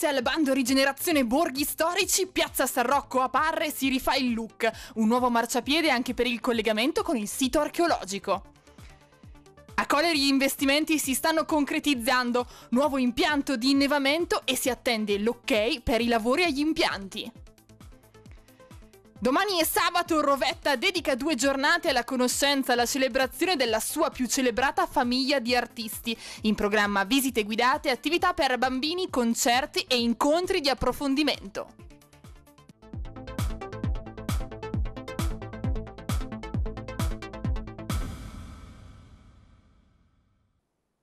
Grazie al bando Rigenerazione Borghi Storici, Piazza San Rocco a Parre si rifà il look, un nuovo marciapiede anche per il collegamento con il sito archeologico. A Coleri gli investimenti si stanno concretizzando, nuovo impianto di innevamento e si attende l'ok per i lavori agli impianti. Domani è sabato, Rovetta dedica due giornate alla conoscenza, alla celebrazione della sua più celebrata famiglia di artisti. In programma visite guidate, attività per bambini, concerti e incontri di approfondimento.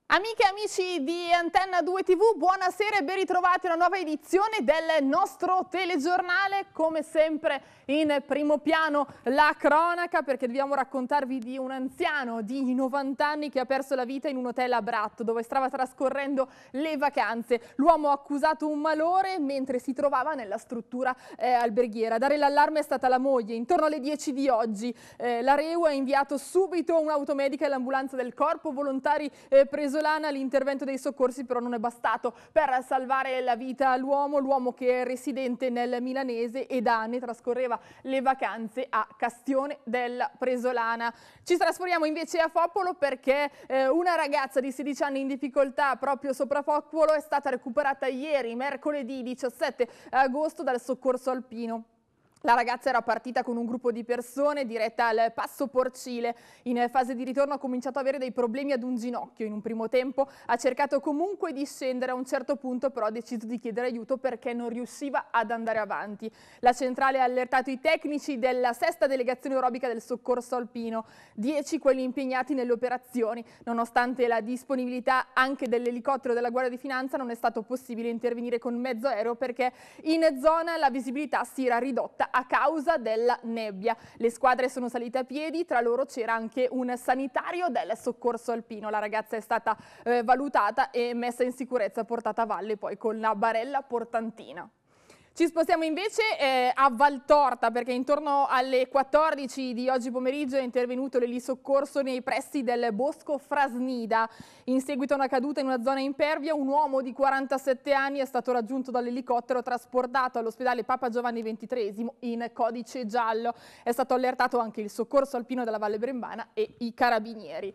Amiche e amici di Antenna 2 TV, buonasera e ben ritrovati a una nuova edizione del nostro telegiornale. Come sempre in primo piano la cronaca perché dobbiamo raccontarvi di un anziano di 90 anni che ha perso la vita in un hotel a Bratto dove stava trascorrendo le vacanze. L'uomo ha accusato un malore mentre si trovava nella struttura eh, alberghiera. A dare l'allarme è stata la moglie. Intorno alle 10 di oggi eh, la REU ha inviato subito un'automedica e l'ambulanza del corpo, volontari eh, preso Casolana l'intervento dei soccorsi però non è bastato per salvare la vita all'uomo, l'uomo che è residente nel Milanese e da anni trascorreva le vacanze a Castione della Presolana. Ci trasferiamo invece a Foppolo perché eh, una ragazza di 16 anni in difficoltà proprio sopra Foppolo è stata recuperata ieri, mercoledì 17 agosto, dal soccorso alpino. La ragazza era partita con un gruppo di persone diretta al Passo Porcile. In fase di ritorno ha cominciato ad avere dei problemi ad un ginocchio in un primo tempo. Ha cercato comunque di scendere a un certo punto, però ha deciso di chiedere aiuto perché non riusciva ad andare avanti. La centrale ha allertato i tecnici della sesta delegazione aerobica del soccorso alpino, Dieci quelli impegnati nelle operazioni. Nonostante la disponibilità anche dell'elicottero della Guardia di Finanza, non è stato possibile intervenire con mezzo aereo perché in zona la visibilità si era ridotta a causa della nebbia. Le squadre sono salite a piedi, tra loro c'era anche un sanitario del soccorso alpino. La ragazza è stata eh, valutata e messa in sicurezza, portata a valle poi con la barella portantina. Ci spostiamo invece eh, a Valtorta perché intorno alle 14 di oggi pomeriggio è intervenuto l'Eli nei pressi del Bosco Frasnida. In seguito a una caduta in una zona impervia un uomo di 47 anni è stato raggiunto dall'elicottero trasportato all'ospedale Papa Giovanni XXIII in codice giallo. È stato allertato anche il soccorso alpino della Valle Brembana e i carabinieri.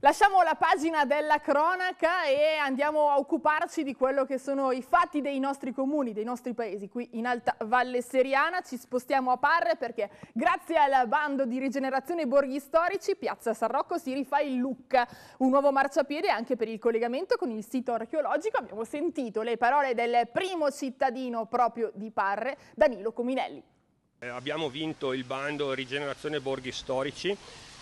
Lasciamo la pagina della cronaca e andiamo a occuparci di quello che sono i fatti dei nostri comuni, dei nostri paesi. Qui in Alta Valle Seriana ci spostiamo a Parre perché grazie al bando di rigenerazione borghi storici Piazza San Rocco si rifà il look, un nuovo marciapiede anche per il collegamento con il sito archeologico. Abbiamo sentito le parole del primo cittadino proprio di Parre, Danilo Cominelli. Eh, abbiamo vinto il bando Rigenerazione Borghi Storici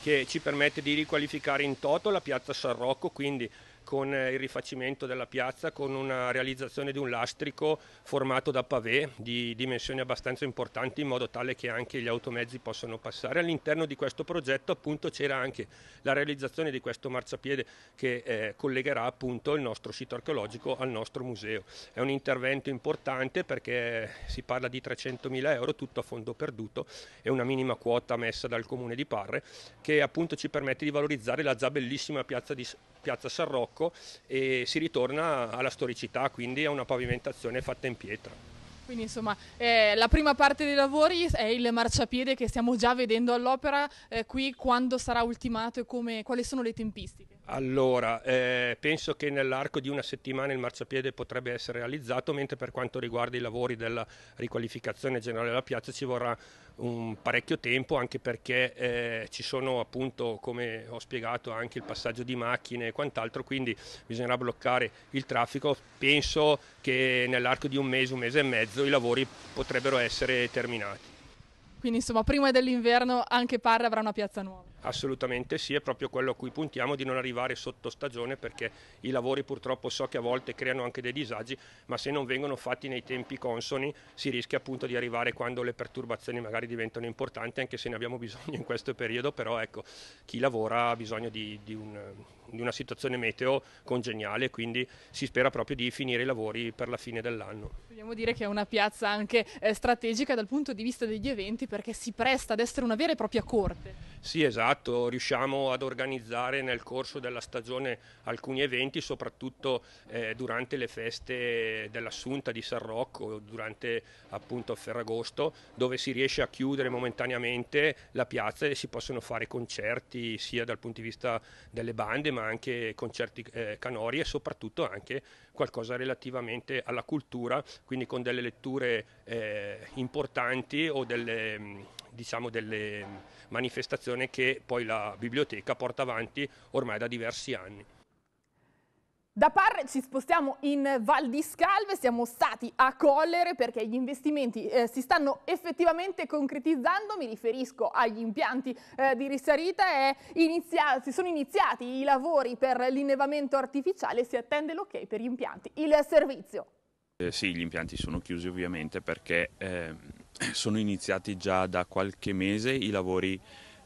che ci permette di riqualificare in toto la piazza San Rocco, quindi con eh, il rifacimento della piazza, con una realizzazione di un lastrico formato da pavé di dimensioni abbastanza importanti in modo tale che anche gli automezzi possano passare. All'interno di questo progetto appunto c'era anche la realizzazione di questo marciapiede che eh, collegherà appunto il nostro sito archeologico al nostro museo. È un intervento importante perché eh, si parla di 300.000 euro, tutto a fondo perduto è una minima quota messa dal comune di Parre che appunto ci permette di valorizzare la già bellissima piazza, di, piazza San Rocco Sacco e si ritorna alla storicità, quindi a una pavimentazione fatta in pietra. Quindi insomma eh, la prima parte dei lavori è il marciapiede che stiamo già vedendo all'opera, eh, qui quando sarà ultimato e come, quali sono le tempistiche? Allora, eh, penso che nell'arco di una settimana il marciapiede potrebbe essere realizzato, mentre per quanto riguarda i lavori della riqualificazione generale della piazza ci vorrà un parecchio tempo anche perché eh, ci sono appunto come ho spiegato anche il passaggio di macchine e quant'altro quindi bisognerà bloccare il traffico penso che nell'arco di un mese un mese e mezzo i lavori potrebbero essere terminati quindi insomma prima dell'inverno anche Parra avrà una piazza nuova Assolutamente sì, è proprio quello a cui puntiamo di non arrivare sotto stagione perché i lavori purtroppo so che a volte creano anche dei disagi, ma se non vengono fatti nei tempi consoni si rischia appunto di arrivare quando le perturbazioni magari diventano importanti, anche se ne abbiamo bisogno in questo periodo, però ecco, chi lavora ha bisogno di, di, un, di una situazione meteo congeniale, quindi si spera proprio di finire i lavori per la fine dell'anno. Vogliamo dire che è una piazza anche eh, strategica dal punto di vista degli eventi perché si presta ad essere una vera e propria corte. Sì, esatto fatto riusciamo ad organizzare nel corso della stagione alcuni eventi, soprattutto eh, durante le feste dell'Assunta di San Rocco, durante appunto Ferragosto, dove si riesce a chiudere momentaneamente la piazza e si possono fare concerti sia dal punto di vista delle bande ma anche concerti eh, canori e soprattutto anche qualcosa relativamente alla cultura, quindi con delle letture eh, importanti o delle diciamo, delle manifestazioni che poi la biblioteca porta avanti ormai da diversi anni. Da Parre ci spostiamo in Val di Scalve, siamo stati a Collere perché gli investimenti eh, si stanno effettivamente concretizzando, mi riferisco agli impianti eh, di risalita e inizia si sono iniziati i lavori per l'innevamento artificiale e si attende l'ok per gli impianti. Il servizio. Eh sì, gli impianti sono chiusi ovviamente perché... Ehm sono iniziati già da qualche mese i lavori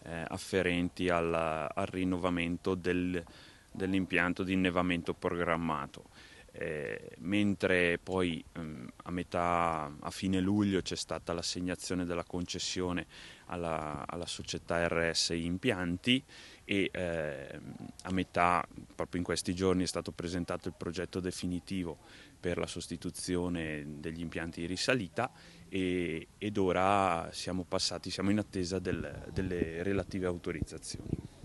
eh, afferenti al, al rinnovamento del, dell'impianto di innevamento programmato. Eh, mentre poi ehm, a metà, a fine luglio c'è stata l'assegnazione della concessione alla, alla società RS Impianti e ehm, a metà, proprio in questi giorni, è stato presentato il progetto definitivo per la sostituzione degli impianti di risalita e, ed ora siamo passati, siamo in attesa del, delle relative autorizzazioni.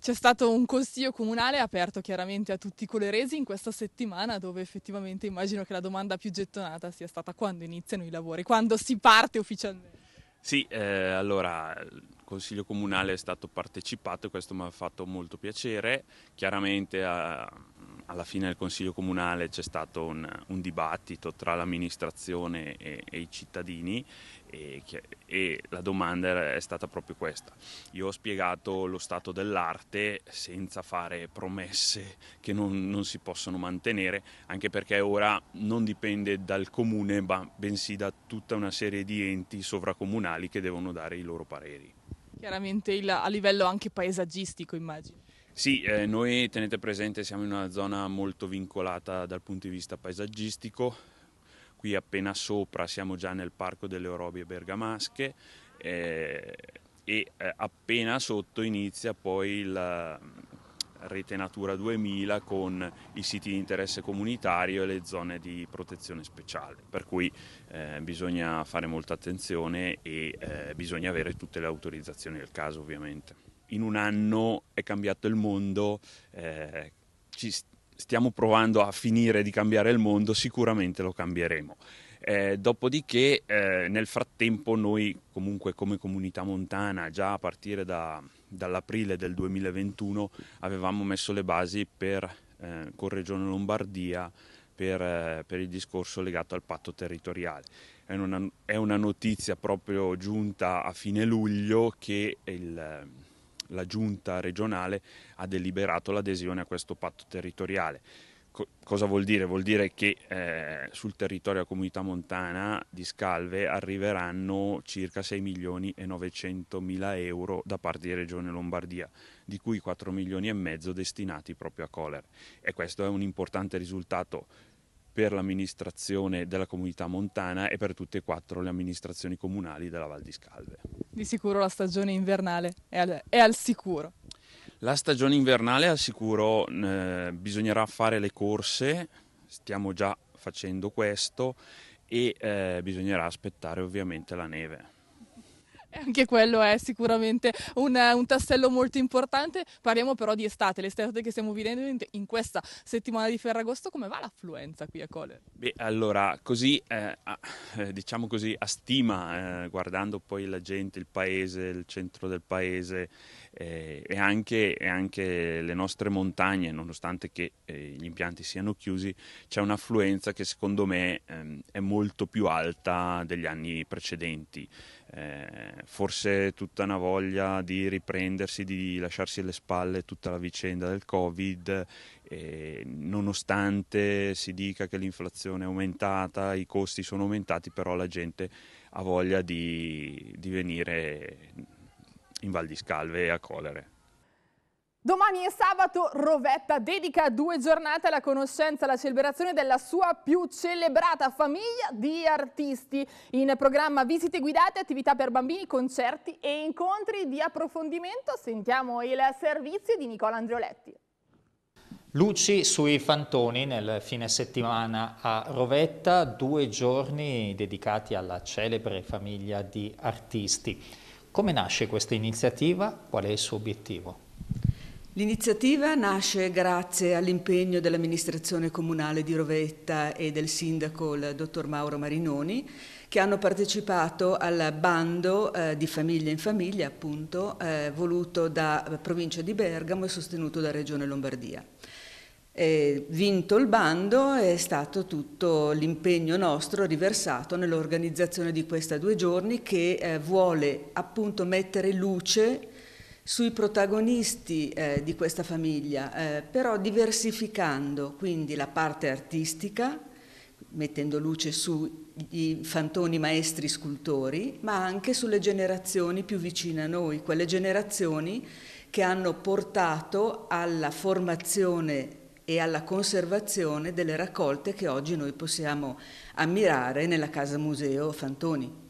C'è stato un consiglio comunale aperto chiaramente a tutti i coleresi in questa settimana dove effettivamente immagino che la domanda più gettonata sia stata quando iniziano i lavori, quando si parte ufficialmente. Sì, eh, allora il consiglio comunale è stato partecipato e questo mi ha fatto molto piacere, chiaramente a, eh, alla fine del Consiglio Comunale c'è stato un, un dibattito tra l'amministrazione e, e, i cittadini e, e, la domanda è stata proprio questa. Io ho spiegato lo stato dell'arte senza fare promesse che non, non, si possono mantenere, anche perché ora non dipende dal comune, ma bensì da tutta una serie di enti sovracomunali che devono dare i loro pareri. Chiaramente il, a livello anche paesaggistico immagino. Sì, eh, noi tenete presente siamo in una zona molto vincolata dal punto di vista paesaggistico, qui appena sopra siamo già nel Parco delle Orobie Bergamasche eh, e eh, appena sotto inizia poi la mm, rete Natura 2000 con i siti di interesse comunitario e le zone di protezione speciale, per cui eh, bisogna fare molta attenzione e eh, bisogna avere tutte le autorizzazioni del caso ovviamente in un anno è cambiato il mondo, eh, ci stiamo provando a finire di cambiare il mondo, sicuramente lo cambieremo. Eh, dopodiché eh, nel frattempo noi comunque come comunità montana già a partire da, dall'aprile del 2021 avevamo messo le basi per, eh, con Regione Lombardia per, eh, per, il discorso legato al patto territoriale. È una, è una notizia proprio giunta a fine luglio che il la giunta regionale ha deliberato l'adesione a questo patto territoriale. Co cosa vuol dire? Vuol dire che eh, sul territorio della comunità montana di Scalve arriveranno circa 6 milioni e 900 mila euro da parte di Regione Lombardia, di cui 4 milioni e mezzo destinati proprio a Colere. E questo è un importante risultato per l'amministrazione della comunità montana e per tutte e quattro le amministrazioni comunali della Val di Scalve. Di sicuro la stagione invernale è al, è al sicuro. La stagione invernale è al sicuro, eh, bisognerà fare le corse, stiamo già facendo questo e eh, bisognerà aspettare ovviamente la neve. Anche quello è sicuramente un, un, tassello molto importante. Parliamo però di estate, l'estate che stiamo vivendo in questa settimana di Ferragosto, come va l'affluenza qui a Cole? Beh, allora, così, eh, a, eh, diciamo così, a stima, eh, guardando poi la gente, il paese, il centro del paese eh, e, anche, e, anche, le nostre montagne, nonostante che eh, gli impianti siano chiusi, c'è un'affluenza che secondo me ehm, è molto più alta degli anni precedenti eh, forse tutta una voglia di riprendersi, di lasciarsi alle spalle tutta la vicenda del Covid, eh, nonostante si dica che l'inflazione è aumentata, i costi sono aumentati, però la gente ha voglia di, di venire in Val di Scalve a Colere. Domani è sabato, Rovetta dedica due giornate alla conoscenza alla celebrazione della sua più celebrata famiglia di artisti. In programma visite guidate, attività per bambini, concerti e incontri di approfondimento. Sentiamo il servizio di Nicola Andrioletti. Luci sui fantoni nel fine settimana a Rovetta, due giorni dedicati alla celebre famiglia di artisti. Come nasce questa iniziativa? Qual è il suo obiettivo? L'iniziativa nasce grazie all'impegno dell'amministrazione comunale di Rovetta e del sindaco il dottor Mauro Marinoni che hanno partecipato al bando eh, di famiglia in famiglia appunto eh, voluto da provincia di Bergamo e sostenuto da Regione Lombardia. E vinto il bando è stato tutto l'impegno nostro riversato nell'organizzazione di questa due giorni che eh, vuole appunto mettere luce sui protagonisti eh, di questa famiglia, eh, però diversificando quindi la parte artistica, mettendo luce sui fantoni maestri scultori, ma anche sulle generazioni più vicine a noi, quelle generazioni che hanno portato alla formazione e alla conservazione delle raccolte che oggi noi possiamo ammirare nella Casa Museo Fantoni.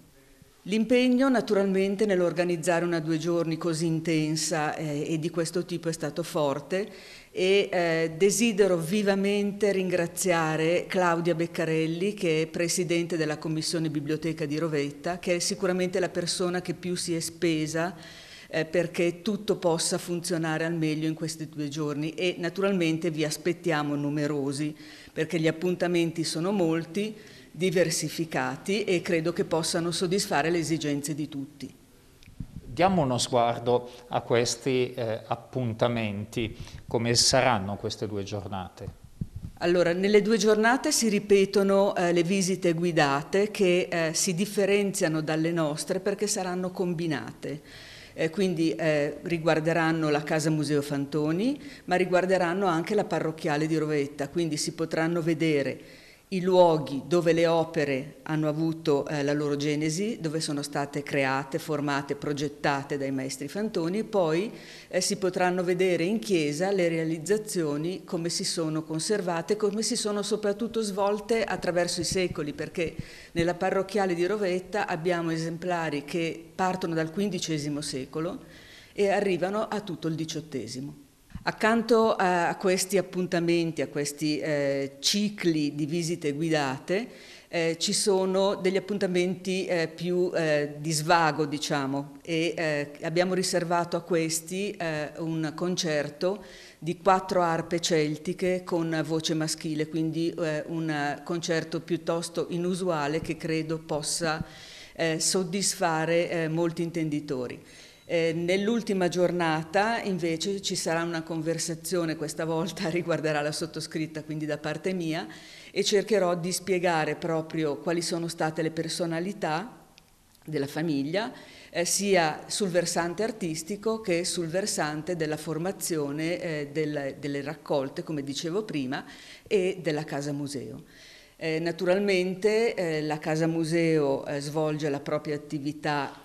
L'impegno naturalmente nell'organizzare una due giorni così intensa eh, e di questo tipo è stato forte e eh, desidero vivamente ringraziare Claudia Beccarelli che è presidente della Commissione Biblioteca di Rovetta, che è sicuramente la persona che più si è spesa eh, perché tutto possa funzionare al meglio in questi due giorni e naturalmente vi aspettiamo numerosi perché gli appuntamenti sono molti diversificati e credo che possano soddisfare le esigenze di tutti. Diamo uno sguardo a questi eh, appuntamenti, come saranno queste due giornate? Allora, nelle due giornate si ripetono eh, le visite guidate che eh, si differenziano dalle nostre perché saranno combinate. Eh, quindi eh, riguarderanno la Casa Museo Fantoni, ma riguarderanno anche la parrocchiale di Rovetta, quindi si potranno vedere i luoghi dove le opere hanno avuto eh, la loro genesi, dove sono state create, formate, progettate dai maestri fantoni, e poi eh, si potranno vedere in chiesa le realizzazioni, come si sono conservate, come si sono soprattutto svolte attraverso i secoli, perché nella parrocchiale di Rovetta abbiamo esemplari che partono dal XV secolo e arrivano a tutto il XVIII. Accanto a questi appuntamenti, a questi eh, cicli di visite guidate, eh, ci sono degli appuntamenti eh, più eh, di svago, diciamo, e eh, abbiamo riservato a questi eh, un concerto di quattro arpe celtiche con voce maschile, quindi un concerto piuttosto inusuale che credo possa soddisfare molti intenditori. Eh, nell'ultima giornata invece ci sarà una conversazione, questa volta riguarderà la sottoscritta quindi da parte mia, e cercherò di spiegare proprio quali sono state le personalità della famiglia, eh, sia sul versante artistico che sul versante della formazione eh, del, delle raccolte, come dicevo prima, e della casa museo. Eh, naturalmente eh, la casa museo eh, svolge la propria attività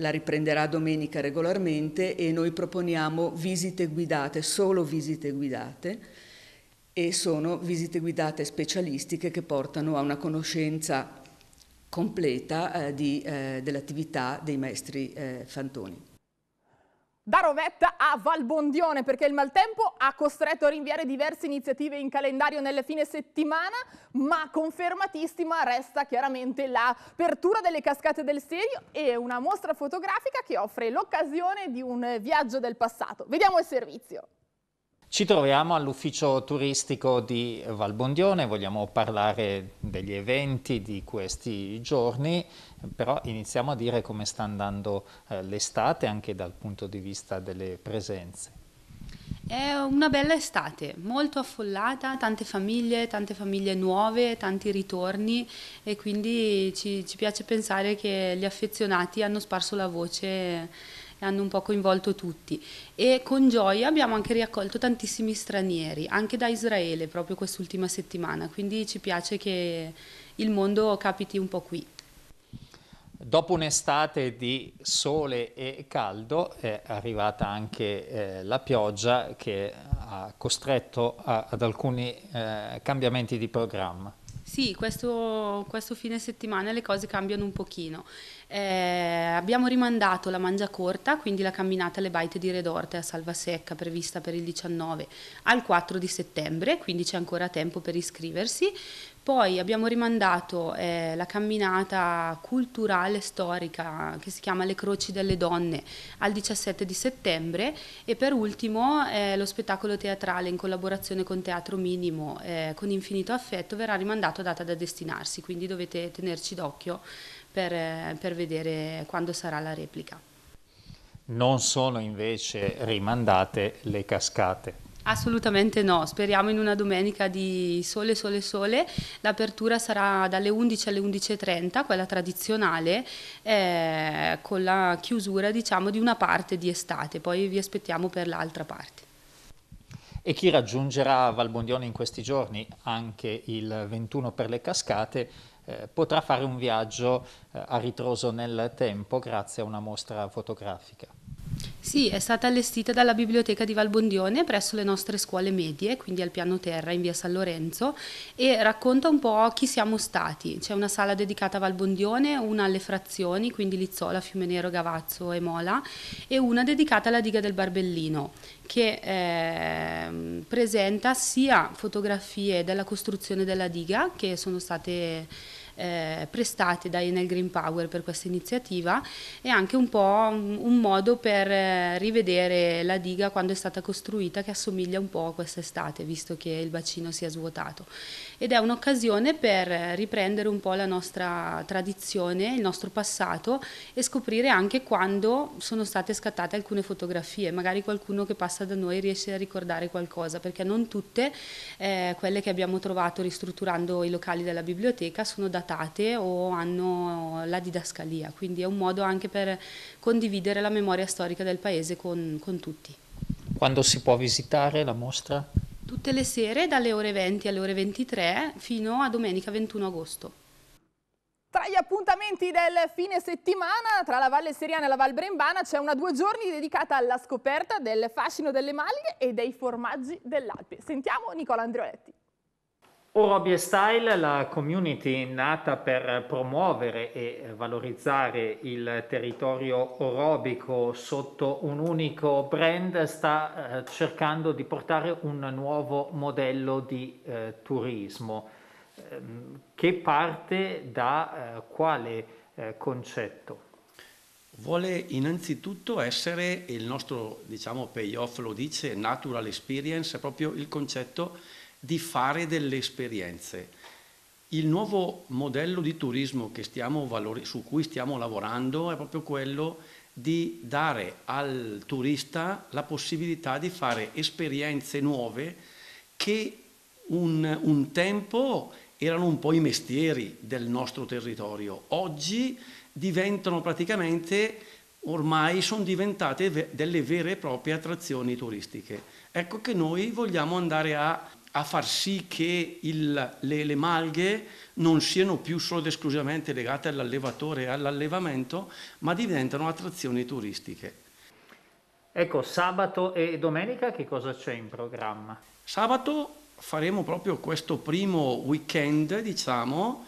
la riprenderà domenica regolarmente e noi proponiamo visite guidate, solo visite guidate e sono visite guidate specialistiche che portano a una conoscenza completa eh, eh, dell'attività dei maestri eh, fantoni da Rovetta a Valbondione perché il maltempo ha costretto a rinviare diverse iniziative in calendario nel fine settimana, ma confermatissima resta chiaramente l'apertura delle cascate del Serio e una mostra fotografica che offre l'occasione di un viaggio del passato. Vediamo il servizio. Ci troviamo all'ufficio turistico di Valbondione, vogliamo parlare degli eventi di questi giorni, però iniziamo a dire come sta andando eh, l'estate anche dal punto di vista delle presenze. È una bella estate, molto affollata, tante famiglie, tante famiglie nuove, tanti ritorni e quindi ci, ci piace pensare che gli affezionati hanno sparso la voce e hanno un po' coinvolto tutti. E con gioia abbiamo anche riaccolto tantissimi stranieri, anche da Israele proprio quest'ultima settimana, quindi ci piace che il mondo capiti un po' qui. Dopo un'estate di sole e caldo è arrivata anche eh, la pioggia che ha costretto a, ad alcuni eh, cambiamenti di programma. Sì, questo, questo, fine settimana le cose cambiano un pochino. Eh, abbiamo rimandato la mangia corta, quindi la camminata alle baite di Redorte a Salvasecca prevista per il 19 al 4 di settembre, quindi c'è ancora tempo per iscriversi. Poi abbiamo rimandato eh, la camminata culturale storica che si chiama Le Croci delle Donne al 17 di settembre e per ultimo eh, lo spettacolo teatrale in collaborazione con Teatro Minimo eh, con Infinito Affetto verrà rimandato a data da destinarsi, quindi dovete tenerci d'occhio per, eh, per vedere quando sarà la replica. Non sono invece rimandate le cascate. Assolutamente no, speriamo in una domenica di sole, sole, sole. L'apertura sarà dalle 11 alle 11.30, quella tradizionale, eh, con la chiusura diciamo, di una parte di estate, poi vi aspettiamo per l'altra parte. E chi raggiungerà Valbondione in questi giorni, anche il 21 per le cascate, eh, potrà fare un viaggio eh, a ritroso nel tempo grazie a una mostra fotografica. Sì, è stata allestita dalla biblioteca di Valbondione presso le nostre scuole medie, quindi al piano terra in via San Lorenzo, e racconta un po' chi siamo stati. C'è una sala dedicata a Valbondione, una alle frazioni, quindi Lizzola, Fiumenero, Gavazzo e Mola, e una dedicata alla diga del Barbellino, che eh, presenta sia fotografie della costruzione della diga, che sono state eh, prestati da Enel Green Power per questa iniziativa e anche un po' un, un modo per eh, rivedere la diga quando è stata costruita che assomiglia un po' a quest'estate visto che il bacino si è svuotato ed è un'occasione per riprendere un po' la nostra tradizione, il nostro passato e scoprire anche quando sono state scattate alcune fotografie, magari qualcuno che passa da noi riesce a ricordare qualcosa, perché non tutte eh, quelle che abbiamo trovato ristrutturando i locali della biblioteca sono datate o hanno la didascalia, quindi è un modo anche per condividere la memoria storica del paese con, con tutti. Quando si può visitare la mostra? tutte le sere dalle ore 20 alle ore 23 fino a domenica 21 agosto. Tra gli appuntamenti del fine settimana, tra la Valle Seriana e la Val Brembana, c'è una due giorni dedicata alla scoperta del fascino delle maglie e dei formaggi dell'Alpe. Sentiamo Nicola Andrioletti. Orobie Style, la community nata per promuovere e valorizzare il territorio orobico sotto un unico brand, sta eh, cercando di portare un nuovo modello di eh, turismo ehm, che parte da eh, quale eh, concetto? Vuole innanzitutto essere il nostro, diciamo, payoff lo dice, natural experience, proprio il concetto di fare delle esperienze. Il nuovo modello di turismo valori, su cui stiamo lavorando è proprio quello di dare al turista la possibilità di fare esperienze nuove che un, un tempo erano un po' i mestieri del nostro territorio. Oggi diventano praticamente, ormai sono diventate delle vere e proprie attrazioni turistiche. Ecco che noi vogliamo andare a a far sì che il, le, le, malghe non siano più solo ed esclusivamente legate all'allevatore e all'allevamento, ma diventano attrazioni turistiche. Ecco, sabato e domenica che cosa c'è in programma? Sabato faremo proprio questo primo weekend, diciamo,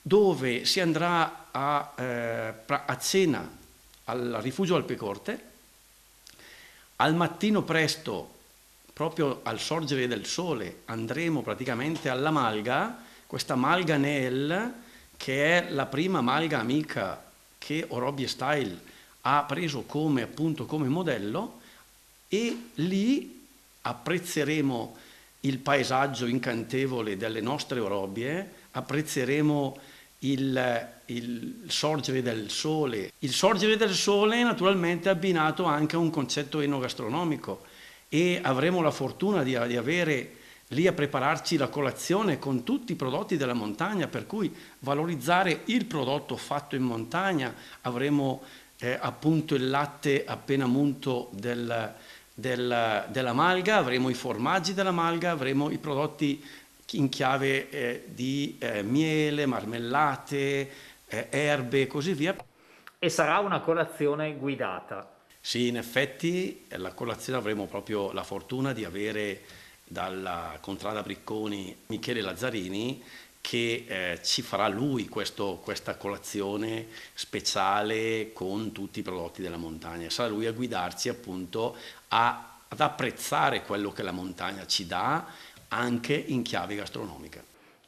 dove si andrà a, eh, a cena al rifugio Alpecorte, al mattino presto proprio al sorgere del sole andremo praticamente alla malga, questa malga Neel, che è la prima malga amica che Orobi Style ha preso come, appunto, come modello e lì apprezzeremo il paesaggio incantevole delle nostre orobie, apprezzeremo il, il sorgere del sole. Il sorgere del sole è naturalmente abbinato anche a un concetto enogastronomico, e avremo la fortuna di, di avere lì a prepararci la colazione con tutti i prodotti della montagna, per cui valorizzare il prodotto fatto in montagna, avremo eh, appunto il latte appena munto del, del, della malga, avremo i formaggi della malga, avremo i prodotti in chiave eh, di eh, miele, marmellate, eh, erbe e così via. E sarà una colazione guidata. Sì, in effetti eh, la colazione avremo proprio la fortuna di avere dalla Contrada Bricconi Michele Lazzarini che eh, ci farà lui questo, questa colazione speciale con tutti i prodotti della montagna. Sarà lui a guidarci appunto a, ad apprezzare quello che la montagna ci dà anche in chiave gastronomica.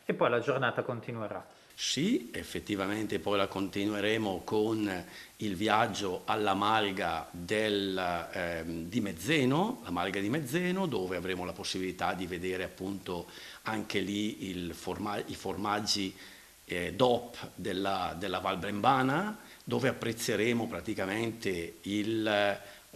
E poi la giornata continuerà. Sì, effettivamente poi la continueremo con il viaggio alla Malga del, ehm, di Mezzeno, la Malga di Mezzeno, dove avremo la possibilità di vedere appunto anche lì forma, i formaggi eh, DOP della, della Val Brembana, dove apprezzeremo praticamente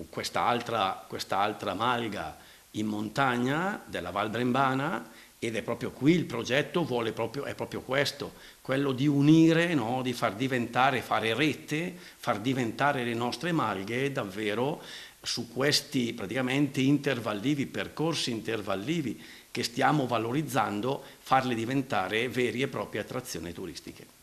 quest'altra, quest'altra malga in montagna della Val Brembana ed è proprio qui il progetto proprio, è proprio questo, quello di unire, no? di far diventare, fare rete, far diventare le nostre malghe davvero su questi praticamente intervallivi, percorsi intervallivi che stiamo valorizzando, farle diventare vere e proprie attrazioni turistiche.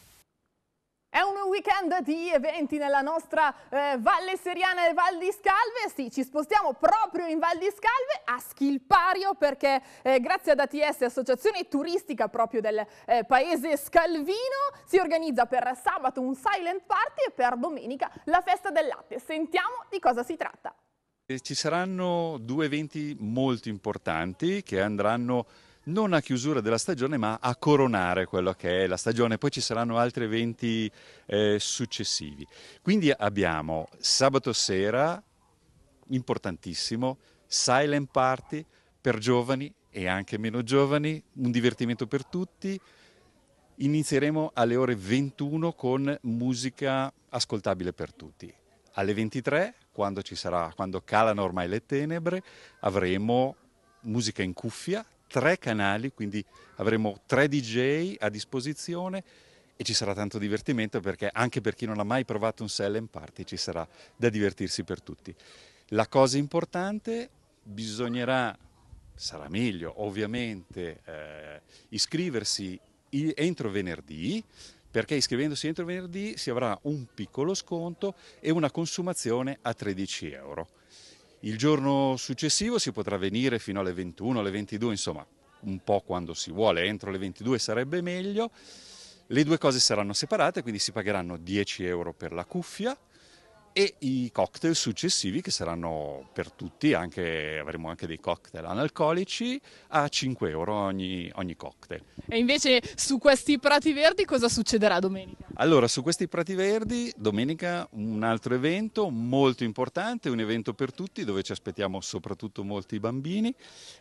È un weekend di eventi nella nostra eh, Valle Seriana e Val di Scalve. Sì, ci spostiamo proprio in Val di Scalve a Schilpario perché eh, grazie ad ATS, associazione turistica proprio del eh, paese scalvino, si organizza per sabato un silent party e per domenica la festa del latte. Sentiamo di cosa si tratta. Ci saranno due eventi molto importanti che andranno non a chiusura della stagione ma a coronare quello che è la stagione, poi ci saranno altri eventi eh, successivi. Quindi abbiamo sabato sera, importantissimo, silent party per giovani e anche meno giovani, un divertimento per tutti. Inizieremo alle ore 21 con musica ascoltabile per tutti. Alle 23, quando, sarà, quando calano ormai le tenebre, avremo musica in cuffia tre canali, quindi avremo tre DJ a disposizione e ci sarà tanto divertimento perché anche per chi non ha mai provato un sell and Party ci sarà da divertirsi per tutti. La cosa importante, bisognerà, sarà meglio ovviamente, eh, iscriversi entro venerdì perché iscrivendosi entro venerdì si avrà un piccolo sconto e una consumazione a 13 euro. Il giorno successivo si potrà venire fino alle 21, alle 22, insomma un po' quando si vuole, entro le 22 sarebbe meglio. Le due cose saranno separate, quindi si pagheranno 10 euro per la cuffia e i cocktail successivi che saranno per tutti, anche, avremo anche dei cocktail analcolici a 5 euro ogni, ogni, cocktail. E invece su questi prati verdi cosa succederà domenica? Allora su questi prati verdi domenica un altro evento molto importante, un evento per tutti dove ci aspettiamo soprattutto molti bambini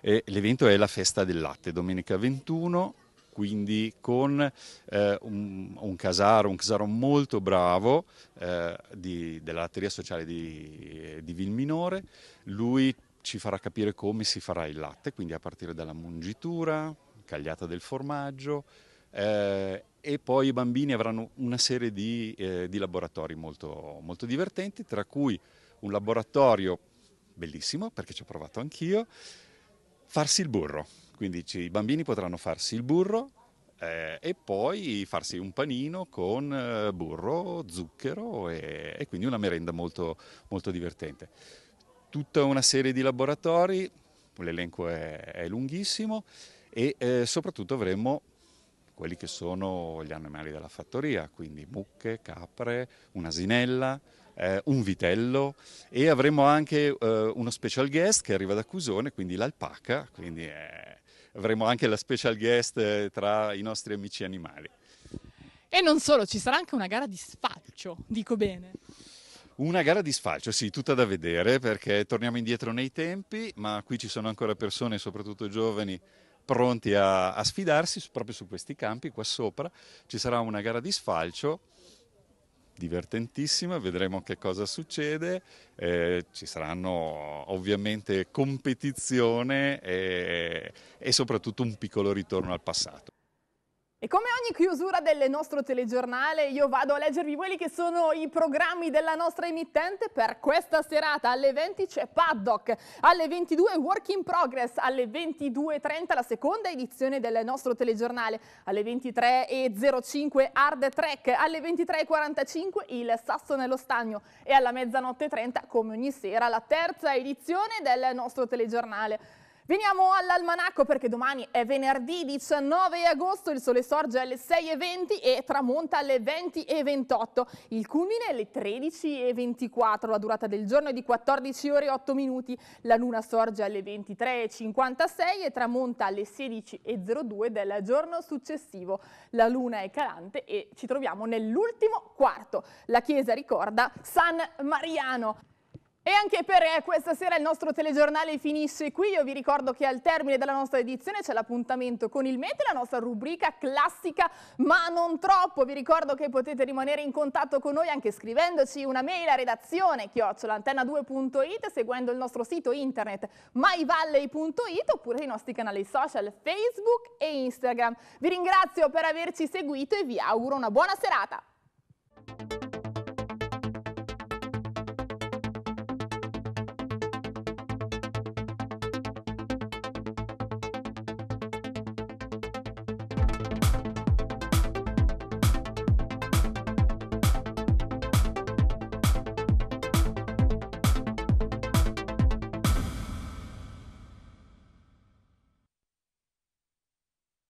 l'evento è la festa del latte, domenica 21 quindi con eh, un, un, Casaro, un Casaro molto bravo eh, di, dell'atteria sociale di, di Vilminore, lui ci farà capire come si farà il latte, quindi a partire dalla mungitura, cagliata del formaggio eh, e poi i bambini avranno una serie di, eh, di laboratori molto, molto divertenti, tra cui un laboratorio bellissimo perché ci ho provato anch'io, farsi il burro. Quindi i bambini potranno farsi il burro eh, e poi farsi un panino con eh, burro, zucchero e, e, quindi una merenda molto, molto divertente. Tutta una serie di laboratori, l'elenco è, è lunghissimo e eh, soprattutto avremo quelli che sono gli animali della fattoria, quindi mucche, capre, un'asinella, eh, un vitello e avremo anche eh, uno special guest che arriva da Cusone, quindi l'alpaca, quindi è avremo anche la special guest eh, tra i nostri amici animali. E non solo, ci sarà anche una gara di sfalcio, dico bene. Una gara di sfalcio, sì, tutta da vedere perché torniamo indietro nei tempi, ma qui ci sono ancora persone, soprattutto giovani, pronti a, a sfidarsi proprio su questi campi, qua sopra ci sarà una gara di sfalcio divertentissima, vedremo che cosa succede, eh, ci saranno ovviamente competizione e, eh, e soprattutto un piccolo ritorno al passato. E come ogni chiusura del nostro telegiornale io vado a leggervi quelli che sono i programmi della nostra emittente per questa serata. Alle 20 c'è Paddock, alle 22 Work in Progress, alle 22.30 la seconda edizione del nostro telegiornale, alle 23.05 Hard Track, alle 23.45 il Sasso nello Stagno e alla mezzanotte 30 come ogni sera la terza edizione del nostro telegiornale. Veniamo all'almanacco perché domani è venerdì 19 agosto, il sole sorge alle 6.20 e tramonta alle 20.28, il culmine è alle 13.24, la durata del giorno è di 14 ore e 8 minuti, la luna sorge alle 23.56 e tramonta alle 16.02 del giorno successivo, la luna è calante e ci troviamo nell'ultimo quarto, la chiesa ricorda San Mariano. E anche per eh, questa sera il nostro telegiornale finisce qui. Io vi ricordo che al termine della nostra edizione c'è l'appuntamento con il Mete, la nostra rubrica classica, ma non troppo. Vi ricordo che potete rimanere in contatto con noi anche scrivendoci una mail a redazione chiocciolantenna2.it, seguendo il nostro sito internet myvalley.it oppure i nostri canali social Facebook e Instagram. Vi ringrazio per averci seguito e vi auguro una buona serata.